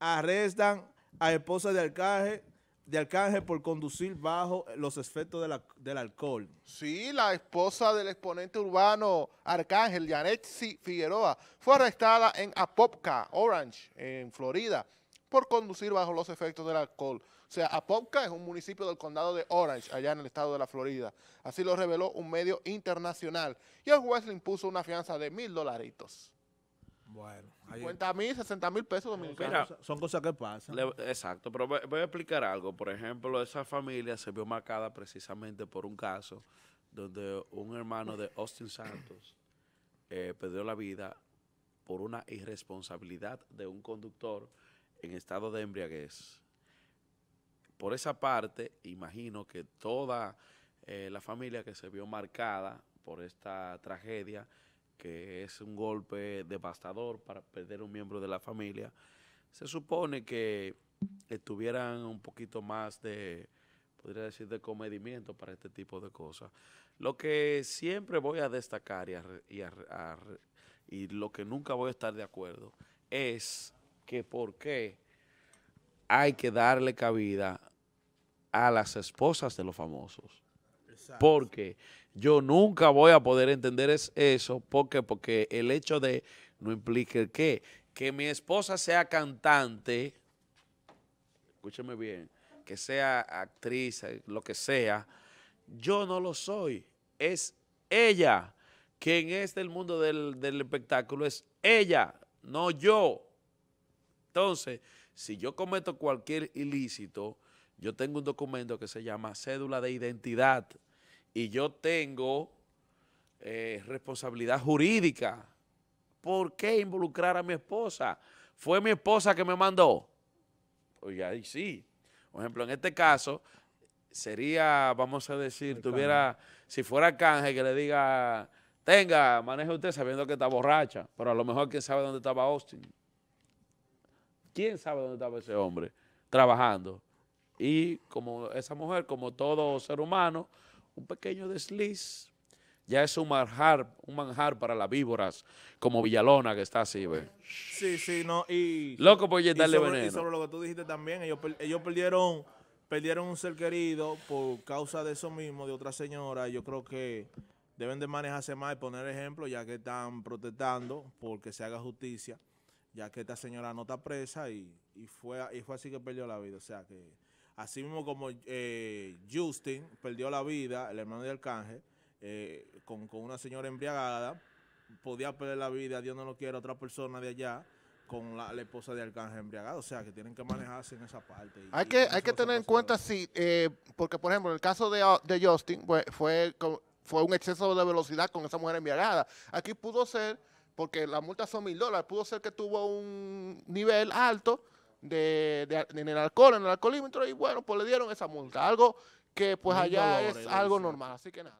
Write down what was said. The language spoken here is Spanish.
arrestan a esposa de Arcángel por conducir bajo los efectos del alcohol. Sí, la esposa del exponente urbano Arcángel, Yanetsi Figueroa, fue arrestada en Apopka, Orange, en Florida, por conducir bajo los efectos del alcohol. O sea, Apopka es un municipio del condado de Orange, allá en el estado de la Florida. Así lo reveló un medio internacional. Y el juez le impuso una fianza de mil dolaritos. Bueno, 50 mil, 60 mil pesos dominicanos. son cosas que pasan. exacto, pero voy a explicar algo. Por ejemplo, esa familia se vio marcada precisamente por un caso donde un hermano de Austin Santos eh, perdió la vida por una irresponsabilidad de un conductor en estado de embriaguez. Por esa parte, imagino que toda eh, la familia que se vio marcada por esta tragedia que es un golpe devastador para perder un miembro de la familia, se supone que estuvieran un poquito más de, podría decir, de comedimiento para este tipo de cosas. Lo que siempre voy a destacar y, lo que nunca voy a estar de acuerdo es que por qué hay que darle cabida a las esposas de los famosos. Exacto. Porque yo nunca voy a poder entender eso. ¿Por Porque el hecho de no implica que Que mi esposa sea cantante, escúcheme bien, que sea actriz, eh, lo que sea, yo no lo soy. Es ella. Quien es del mundo del, del espectáculo es ella, no yo. Entonces, si yo cometo cualquier ilícito, yo tengo un documento que se llama cédula de identidad y yo tengo eh, responsabilidad jurídica. ¿Por qué involucrar a mi esposa? Fue mi esposa que me mandó. Oye, pues ahí sí. Por ejemplo, en este caso, sería, vamos a decir, tuviera, si fuera canje, que le diga, tenga, maneje usted sabiendo que está borracha, pero a lo mejor quién sabe dónde estaba Austin. ¿Quién sabe dónde estaba ese hombre trabajando? Y como esa mujer, como todo ser humano, un pequeño desliz, ya es un manjar, un manjar para las víboras, como Villalona que está así, ve. Sí, sí, no, y... Loco por llenarle veneno. Y sobre lo que tú dijiste también, ellos, ellos perdieron, perdieron un ser querido por causa de eso mismo, de otra señora, yo creo que deben de manejarse más y poner ejemplo, ya que están protestando porque se haga justicia, ya que esta señora no está presa y, y, fue, y fue así que perdió la vida, o sea que Así mismo como eh, Justin perdió la vida, el hermano de Arcángel, eh, con, una señora embriagada, podía perder la vida, Dios no lo quiera, otra persona de allá con la, esposa de Arcángel embriagada. O sea, que tienen que manejarse en esa parte. hay que, hay que tener en cuenta eh, porque por ejemplo, en el caso de, Justin, fue, fue un exceso de velocidad con esa mujer embriagada. Aquí pudo ser, porque la multa son mil dólares, pudo ser que tuvo un nivel alto de, en el alcohol, en el alcoholímetro, y bueno, pues le dieron esa multa. Algo que pues allá es algo normal. Así que nada.